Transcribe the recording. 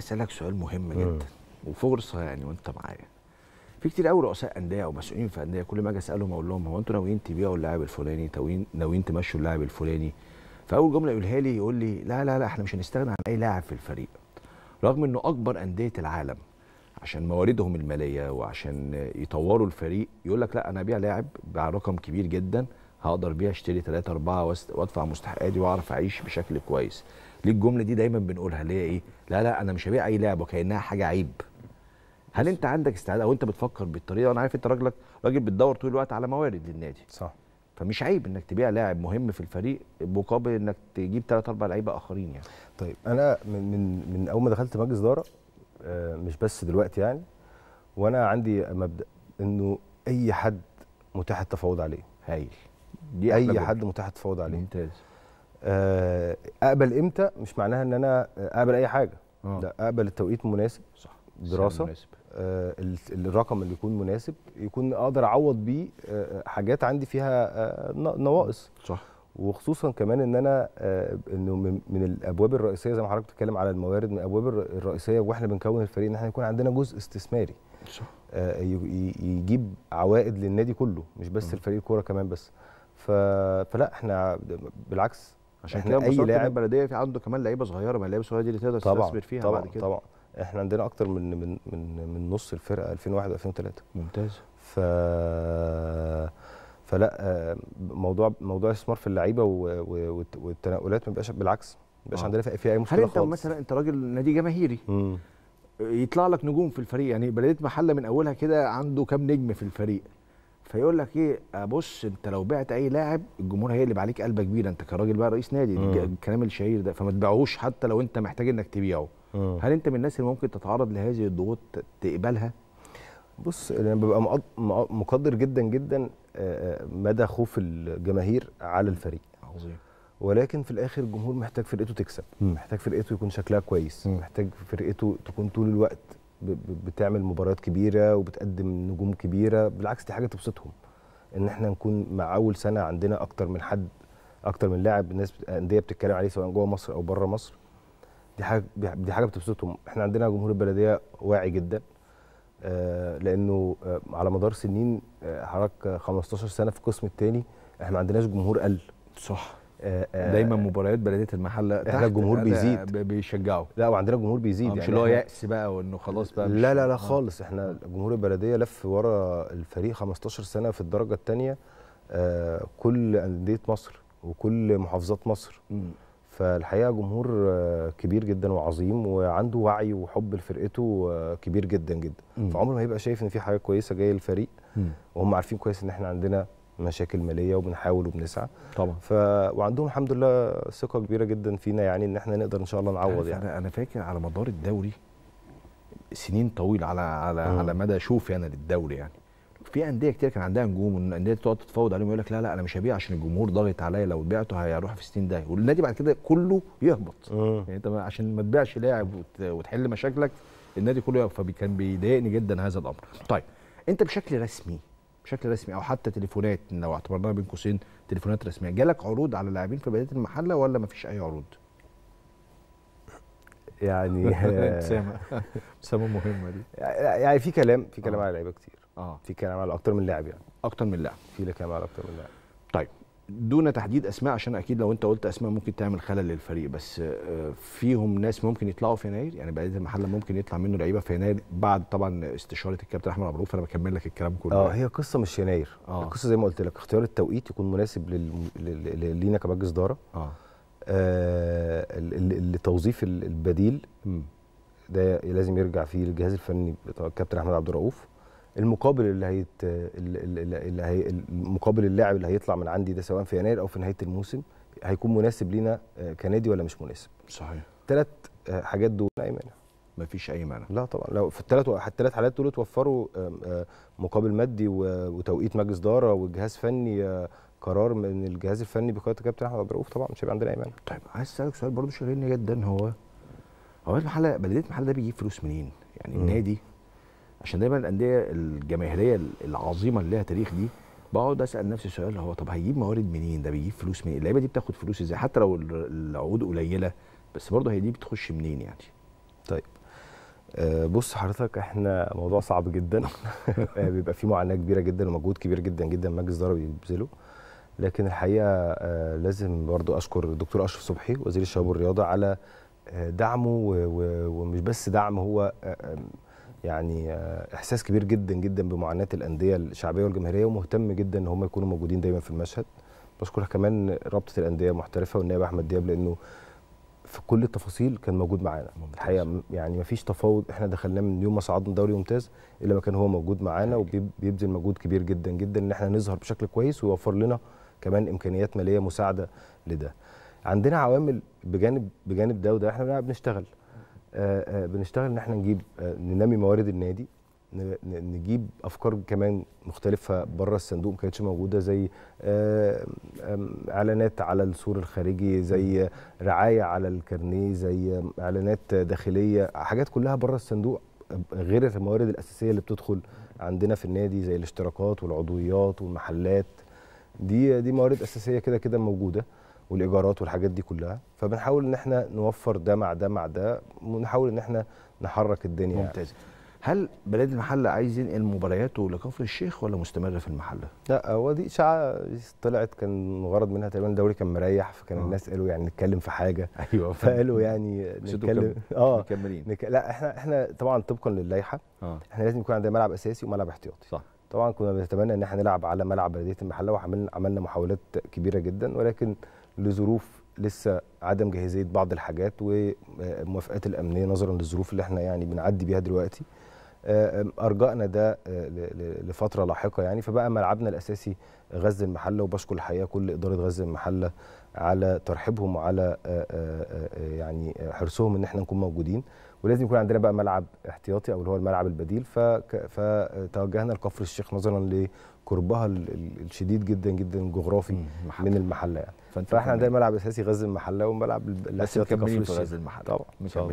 اسالك سؤال مهم آه. جدا وفرصه يعني وانت معايا في كتير قوي رؤساء انديه ومسؤولين في انديه كل ما اجي اسالهم اقول لهم هو انتوا ناويين تبيعوا اللاعب الفلاني ناويين تمشوا اللاعب الفلاني فاول جمله يقولها لي يقول لي لا لا لا احنا مش هنستغنى عن اي لاعب في الفريق رغم انه اكبر انديه العالم عشان مواردهم الماليه وعشان يطوروا الفريق يقول لك لا انا ابيع لاعب رقم كبير جدا هقدر بيها اشتري ثلاثة أربعة وادفع مستحقاتي واعرف اعيش بشكل كويس ليه الجمله دي دايما بنقولها اللي هي ايه لا لا انا مش هبيع اي لعبه كانها حاجه عيب هل انت عندك استعداد او انت بتفكر بالطريقه انا عارف انت راجلك راجل بتدور طول الوقت على موارد للنادي صح فمش عيب انك تبيع لاعب مهم في الفريق مقابل انك تجيب ثلاث اربع لعيبه اخرين يعني طيب انا من من من اول ما دخلت مجلس اداره آه، مش بس دلوقتي يعني وانا عندي مبدا انه اي حد متاح التفاوض عليه هايل دي اي حد متاح تفاوض عليه ممتاز آه اقبل امتى مش معناها ان انا اقبل اي حاجه أوه. لا اقبل التوقيت المناسب صح دراسه مناسب. آه الرقم اللي يكون مناسب يكون اقدر اعوض بيه آه, آه، حاجات عندي فيها آه نواقص صح وخصوصا كمان ان انا آه انه من الابواب الرئيسيه زي ما حضرتك بتتكلم على الموارد من الابواب الرئيسيه واحنا بنكون الفريق ان احنا يكون عندنا جزء استثماري صح آه يجيب عوائد للنادي كله مش بس م. الفريق الكوره كمان بس فلا احنا بالعكس عشان كده اي لاعب البلديه في عنده كمان لعيبه صغيره ما اللعيبه الصغيره دي اللي تقدر تستثمر فيها طبعا بعد كده طبعا احنا عندنا اكتر من من من, من نص الفرقه 2001 و2003 ممتاز ف فلا موضوع موضوع الاستثمار في اللعيبه والتنقلات ما بيبقاش بالعكس ما بيبقاش آه. عندنا في اي مشكله هل انت خالص. مثلا انت راجل نادي جماهيري يطلع لك نجوم في الفريق يعني بلديه محله من اولها كده عنده كام نجم في الفريق فيقول لك ايه بص انت لو بعت اي لاعب الجمهور هيقلب عليك قلبه كبيره انت كراجل بقى رئيس نادي الكلام الشهير ده فما تبيعوش حتى لو انت محتاج انك تبيعه هل انت من الناس اللي ممكن تتعرض لهذه الضغوط تقبلها بص انا ببقى مقدر جدا جدا مدى خوف الجماهير على الفريق عظيم ولكن في الاخر الجمهور محتاج فرقته تكسب محتاج فرقته يكون شكلها كويس محتاج فرقته تكون طول الوقت بتعمل مباريات كبيره وبتقدم نجوم كبيره بالعكس دي حاجه تبسطهم ان احنا نكون مع اول سنه عندنا اكتر من حد اكتر من لاعب الناس انديه بتتكلم عليه سواء جوه مصر او بره مصر دي حاجه دي حاجه بتبسطهم احنا عندنا جمهور البلديه واعي جدا آه، لانه آه، على مدار سنين آه، حضرتك 15 سنه في القسم الثاني احنا ما عندناش جمهور قل صح آه، آه، دايما مباريات بلديه المحله احنا الجمهور آه، بيزيد بيشجعوا لا وعندنا الجمهور بيزيد يعني مش اللي هو يأس بقى وانه خلاص بقى لا لا لا خالص احنا جمهور البلديه لف ورا الفريق 15 سنه في الدرجه الثانيه كل انديه مصر وكل محافظات مصر فالحقيقه جمهور كبير جدا وعظيم وعنده وعي وحب لفرقته كبير جدا جدا فعمره ما هيبقى شايف ان في حاجه كويسه جايه للفريق وهم عارفين كويس ان احنا عندنا مشاكل ماليه وبنحاول وبنسعى طبعا ف... وعندهم الحمد لله ثقه كبيره جدا فينا يعني ان احنا نقدر ان شاء الله نعوض يعني انا فاكر على مدار الدوري سنين طويله على على مم. على مدى شوفي يعني انا للدوري يعني في انديه كتير كان عندها نجوم والانديه تقعد تتفاوض عليهم يقول لك لا لا انا مش هبيع عشان الجمهور ضاغط عليا لو بعته هيروح في ستين ده والنادي بعد كده كله يهبط مم. يعني انت عشان ما تبيعش لاعب وتحل مشاكلك النادي كله فكان بيضايقني جدا هذا الامر طيب انت بشكل رسمي بشكل رسمي او حتى تليفونات لو اعتبرناها بين قوسين تليفونات رسميه جالك عروض على لاعبين في بدايه المحله ولا ما فيش اي عروض؟ يعني اسامه اسامه مهمه دي يعني في كلام في كلام آه. على لعيبه كتير اه في كلام على اكتر من لاعب يعني اكتر من لاعب في كلام على اكتر من لاعب طيب دون تحديد اسماء عشان اكيد لو انت قلت اسماء ممكن تعمل خلل للفريق بس آه، فيهم ناس ممكن يطلعوا في يناير يعني بقيه المحله ممكن يطلع منه لعيبه في يناير بعد طبعا استشاره الكابتن احمد مبروك انا بكمل لك الكلام كله اه هي قصه مش يناير آه. القصه زي ما قلت لك اختيار التوقيت يكون مناسب لينا كمجلس اداره اه, آه لتوظيف البديل م. ده لازم يرجع فيه الجهاز الفني الكابتن احمد عبد الرؤوف المقابل اللي هيت اللي هي مقابل اللاعب اللي هيطلع من عندي ده سواء في يناير او في نهايه الموسم هيكون مناسب لينا آه، كنادي ولا مش مناسب صحيح ثلاث آه، حاجات دول اي مانع مفيش اي مانع لا طبعا لو في الثلاث الثلاث حالات دول توفروا آه، مقابل مادي وتوقيت مجلس اداره وجهاز فني قرار من الجهاز الفني بقياده الكابتن احمد عبد الرؤوف طبعا مش هيبقى عندنا اي مانع طيب عايز اسالك سؤال برضه شاغلني جدا هو هو المحل بلديه المحل ده بيجيب فلوس منين؟ يعني م. النادي عشان دايما الانديه الجماهيريه العظيمه اللي لها تاريخ دي بقعد اسال نفسي سؤال هو طب هيجيب موارد منين ده بيجيب فلوس منين اللعيبه دي بتاخد فلوس ازاي حتى لو العقود قليله بس برضه هي دي بتخش منين يعني طيب آه، بص حضرتك احنا موضوع صعب جدا آه، بيبقى فيه معاناه كبيره جدا ومجهود كبير جدا جدا مجلس الاداره بيبذله لكن الحقيقه آه، لازم برضو اشكر الدكتور اشرف صبحي وزير الشباب والرياضه على دعمه ومش بس دعم هو يعني آه، احساس كبير جدا جدا بمعاناه الانديه الشعبيه والجماهيريه ومهتم جدا ان هم يكونوا موجودين دايما في المشهد بشكر كمان رابطه الانديه المحترفه والنائب احمد دياب لانه في كل التفاصيل كان موجود معانا الحقيقه يعني ما فيش تفاوض احنا دخلناه من يوم ما صعدنا دوري ممتاز الا ما كان هو موجود معانا وبيبذل مجهود كبير جدا جدا ان احنا نظهر بشكل كويس ويوفر لنا كمان امكانيات ماليه مساعده لده عندنا عوامل بجانب بجانب ده وده احنا بنشتغل آه، آه، بنشتغل ان احنا نجيب آه، ننمي موارد النادي نجيب افكار كمان مختلفه بره الصندوق ما كانتش موجوده زي اعلانات على السور الخارجي زي رعايه على الكارنيه زي اعلانات داخليه حاجات كلها بره الصندوق غير الموارد الاساسيه اللي بتدخل عندنا في النادي زي الاشتراكات والعضويات والمحلات دي دي موارد اساسيه كده كده موجوده والايجارات والحاجات دي كلها فبنحاول ان احنا نوفر ده مع ده مع ده ونحاول ان احنا نحرك الدنيا يعني. ممتاز هل بلاد المحله عايز ينقل مبارياته لكفر الشيخ ولا مستمره في المحله؟ لا هو دي اشاعه طلعت كان الغرض منها تقريبا الدوري كان مريح فكان أوه. الناس قالوا يعني نتكلم في حاجه ايوه فقالوا يعني نتكلم اه مكملين نك... لا احنا احنا طبعا طبقا للائحه آه. احنا لازم يكون عندنا ملعب اساسي وملعب احتياطي صح طبعا كنا بنتمنى ان احنا نلعب على ملعب بلديه المحله وعملنا عملنا محاولات كبيره جدا ولكن لظروف لسه عدم جاهزيه بعض الحاجات والموافقات الامنيه نظرا للظروف اللي احنا يعني بنعدي بيها دلوقتي ارجائنا ده آه، لفتره لاحقه يعني فبقى ملعبنا الاساسي غزه المحله وبشكر الحقيقه كل اداره غزه المحله على ترحيبهم وعلى آه، آه، يعني حرصهم ان احنا نكون موجودين ولازم يكون عندنا بقى ملعب احتياطي او اللي هو الملعب البديل فتوجهنا لكفر الشيخ نظرا لقربها الشديد جدا جدا جغرافي من المحله يعني فاحنا عندنا ملعب اساسي غزه المحله وملعب الاساسي كفر الشيخ المحله طبعا